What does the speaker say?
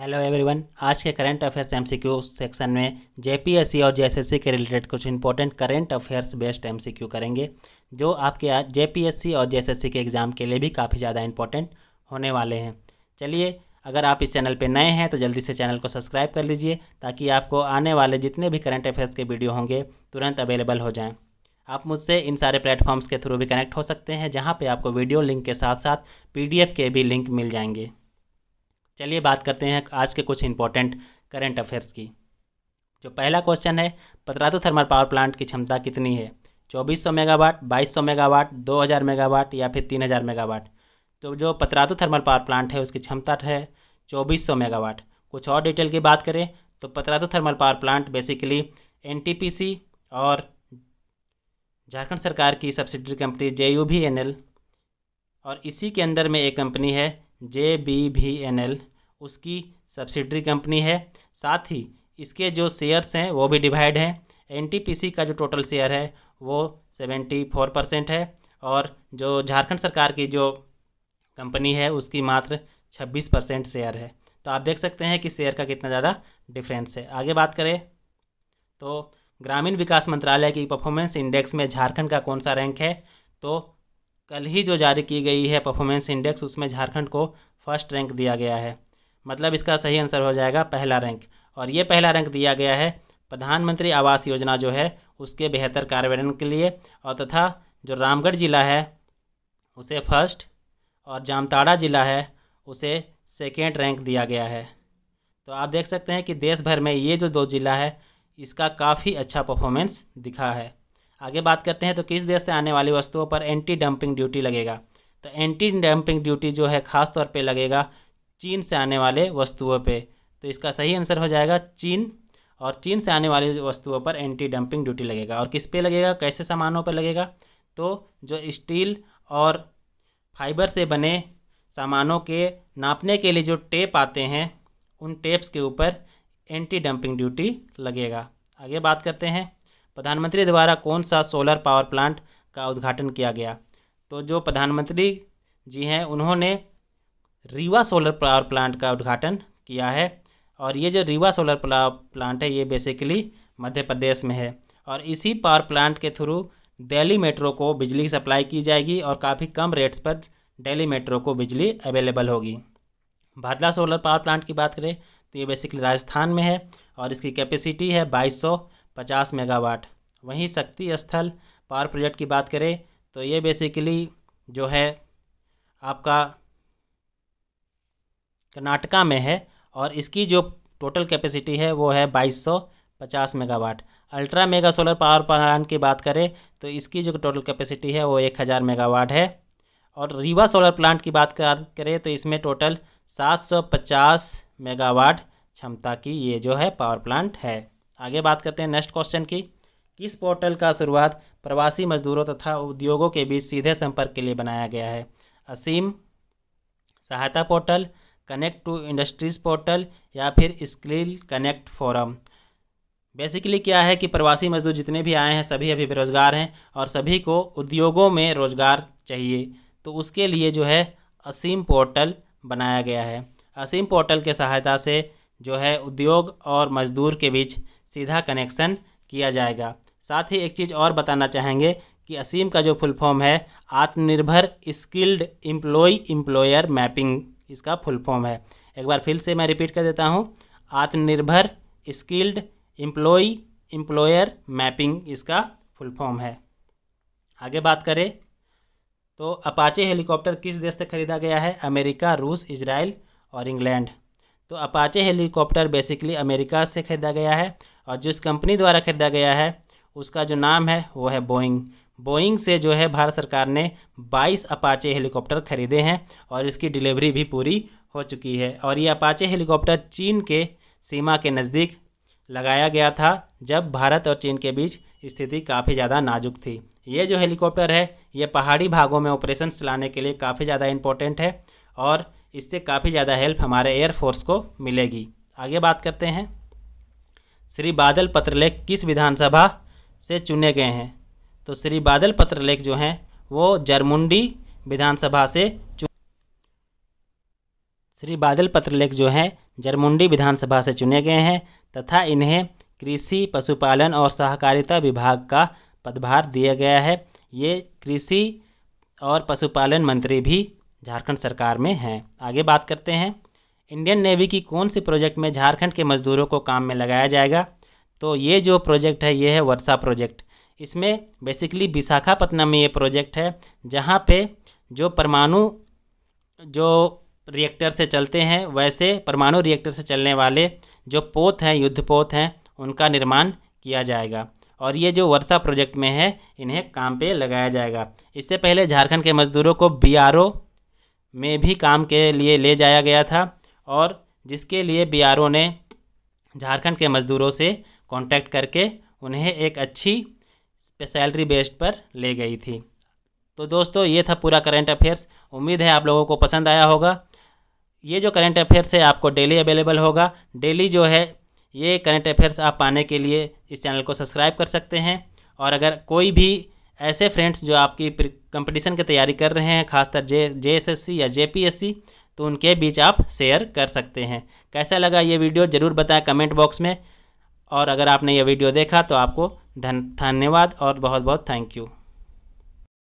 hello everyone आज के current affairs MCQ section में जेपीएससी और जेएसएससी के रिलेटेड कुछ important current affairs based MCQ करेंगे जो आपके आज जेपीएससी और जेएसएससी के एग्ज़ाम के लिए भी काफ़ी ज़्यादा इंपॉर्टेंट होने वाले हैं चलिए अगर आप इस चैनल पर नए हैं तो जल्दी से चैनल को सब्सक्राइब कर लीजिए ताकि आपको आने वाले जितने भी करंट अफेयर्स के वीडियो होंगे तुरंत अवेलेबल हो जाएँ आप मुझसे इन सारे प्लेटफॉर्म्स के थ्रू भी कनेक्ट हो सकते हैं जहाँ पर आपको वीडियो लिंक के साथ साथ पी के भी लिंक मिल जाएंगे चलिए बात करते हैं आज के कुछ इंपॉर्टेंट करंट अफेयर्स की जो पहला क्वेश्चन है पतरातू थर्मल पावर प्लांट की क्षमता कितनी है 2400 मेगावाट 2200 मेगावाट 2000 मेगावाट या फिर 3000 मेगावाट तो जो पतरातू थर्मल पावर प्लांट है उसकी क्षमता है 2400 मेगावाट कुछ और डिटेल की बात करें तो Patratu thermal power plant basically an और झारखंड सरकार की सब्सिडरी कंपनी जे और इसी के अंदर में एक कंपनी है J B V N L उसकी सब्सिडरी कंपनी है साथ ही इसके जो शेयर्स हैं वो भी डिवाइड हैं एन टी पी सी का जो टोटल शेयर है वो सेवेंटी फोर परसेंट है और जो झारखंड सरकार की जो कंपनी है उसकी मात्र छब्बीस परसेंट शेयर है तो आप देख सकते हैं कि शेयर का कितना ज़्यादा डिफरेंस है आगे बात करें तो ग्रामीण विकास मंत्रालय की परफॉर्मेंस इंडेक्स में झारखंड का कौन सा रैंक है तो कल ही जो जारी की गई है परफॉर्मेंस इंडेक्स उसमें झारखंड को फर्स्ट रैंक दिया गया है मतलब इसका सही आंसर हो जाएगा पहला रैंक और ये पहला रैंक दिया गया है प्रधानमंत्री आवास योजना जो है उसके बेहतर कार्यान्वयन के लिए और तथा जो रामगढ़ ज़िला है उसे फर्स्ट और जामताड़ा ज़िला है उसे सेकेंड रैंक दिया गया है तो आप देख सकते हैं कि देश भर में ये जो दो ज़िला है इसका काफ़ी अच्छा परफॉर्मेंस दिखा है आगे बात करते हैं तो किस देश से आने वाली वस्तुओं पर एंटी डंपिंग ड्यूटी लगेगा तो एंटी डंपिंग ड्यूटी जो है खास तौर पे लगेगा चीन से आने वाले वस्तुओं पे तो इसका सही आंसर हो जाएगा चीन और चीन से आने वाली वस्तुओं पर एंटी डंपिंग ड्यूटी लगेगा और किस पे लगेगा कैसे सामानों पर लगेगा तो जो स्टील और फाइबर से बने सामानों के नापने के लिए जो टेप आते हैं उन टेप्स के ऊपर एंटी डंपिंग ड्यूटी लगेगा आगे बात करते हैं प्रधानमंत्री द्वारा कौन सा सोलर पावर प्लांट का उद्घाटन किया गया तो जो प्रधानमंत्री जी हैं उन्होंने रीवा सोलर पावर प्लांट का उद्घाटन किया है और ये जो रीवा सोलर प्लांट है ये बेसिकली मध्य प्रदेश में है और इसी पावर प्लांट के थ्रू दिल्ली मेट्रो को बिजली सप्लाई की जाएगी और काफ़ी कम रेट्स पर दिल्ली मेट्रो को बिजली अवेलेबल होगी भादला सोलर पावर प्लांट की बात करें तो ये बेसिकली राजस्थान में है और इसकी कैपेसिटी है बाईस सौ पचास मेगावाट वहीं शक्ति स्थल पावर प्रोजेक्ट की बात करें तो ये बेसिकली जो है आपका कर्नाटका में है और इसकी जो टोटल कैपेसिटी है वो है 2250 megawatt ultra mega solar power plant की बात करें तो इसकी जो टोटल कैपेसिटी है वो 1000 मेगावाट है और रीवा सोलर प्लांट की बात करें तो इसमें टोटल 750 मेगावाट क्षमता की ये जो है पावर प्लांट है आगे बात करते हैं नेक्स्ट क्वेश्चन की किस पोर्टल का शुरुआत प्रवासी मजदूरों तथा उद्योगों के बीच सीधे संपर्क के लिए बनाया गया है असीम सहायता portal connect to industries portal या फिर स्किल कनेक्ट फोरम बेसिकली क्या है कि प्रवासी मजदूर जितने भी आए हैं सभी अभी बेरोज़गार हैं और सभी को उद्योगों में रोज़गार चाहिए तो उसके लिए जो है असीम पोर्टल बनाया गया है असीम पोर्टल के सहायता से जो है उद्योग और मजदूर के बीच सीधा कनेक्शन किया जाएगा साथ ही एक चीज़ और बताना चाहेंगे कि असीम का जो फुल फॉर्म है आत्मनिर्भर स्किल्ड एम्प्लॉय एम्प्लॉयर मैपिंग इसका फुल फॉर्म है एक बार फिर से मैं रिपीट कर देता हूँ आत्मनिर्भर स्किल्ड एम्प्लॉय एम्प्लॉयर मैपिंग इसका फुल फॉर्म है आगे बात करें तो अपाचे हेलीकॉप्टर किस देश से खरीदा गया है अमेरिका रूस इसराइल और इंग्लैंड तो अपाचे हेलीकॉप्टर बेसिकली अमेरिका से खरीदा गया है और जिस कंपनी द्वारा खरीदा गया है उसका जो नाम है वो है बोइंग बोइंग से जो है भारत सरकार ने 22 अपाचे हेलीकॉप्टर खरीदे हैं और इसकी डिलीवरी भी पूरी हो चुकी है और ये अपाचे हेलीकॉप्टर चीन के सीमा के नज़दीक लगाया गया था जब भारत और चीन के बीच स्थिति काफ़ी ज़्यादा नाजुक थी ये जो हेलीकॉप्टर है ये पहाड़ी भागों में ऑपरेशन चलाने के लिए काफ़ी ज़्यादा इम्पोर्टेंट है और इससे काफ़ी ज़्यादा हेल्प हमारे एयरफोर्स को मिलेगी आगे बात करते हैं श्री बादल पत्रलेख किस विधानसभा से चुने गए हैं तो श्री बादल पत्रलेख जो हैं वो जरमुंडी विधानसभा से चुन श्री बादल पत्रलेख जो हैं जरमुंडी विधानसभा से चुने गए हैं तथा इन्हें कृषि पशुपालन और सहकारिता विभाग का पदभार दिया गया है ये कृषि और पशुपालन मंत्री भी झारखंड सरकार में हैं आगे बात करते हैं इंडियन नेवी की कौन सी प्रोजेक्ट में झारखंड के मजदूरों को काम में लगाया जाएगा तो ये जो प्रोजेक्ट है ये है वर्षा प्रोजेक्ट इसमें बेसिकली विशाखापत्तनम में ये प्रोजेक्ट है जहाँ पे जो परमाणु जो रिएक्टर से चलते हैं वैसे परमाणु रिएक्टर से चलने वाले जो पोत हैं युद्ध पोत हैं उनका निर्माण किया जाएगा और ये जो वर्षा प्रोजेक्ट में है इन्हें काम पे लगाया जाएगा इससे पहले झारखंड के मजदूरों को बी में भी काम के लिए ले जाया गया था और जिसके लिए बी ने झारखंड के मज़दूरों से कांटेक्ट करके उन्हें एक अच्छी सैलरी बेस्ड पर ले गई थी तो दोस्तों ये था पूरा करंट अफेयर्स उम्मीद है आप लोगों को पसंद आया होगा ये जो करंट अफेयर्स है आपको डेली अवेलेबल होगा डेली जो है ये करंट अफेयर्स आप पाने के लिए इस चैनल को सब्सक्राइब कर सकते हैं और अगर कोई भी ऐसे फ्रेंड्स जो आपकी कंपटीशन की तैयारी कर रहे हैं खासकर जे जे या जे तो उनके बीच आप शेयर कर सकते हैं कैसा लगा ये वीडियो ज़रूर बताएं कमेंट बॉक्स में और अगर आपने ये वीडियो देखा तो आपको धन धन्यवाद और बहुत बहुत थैंक यू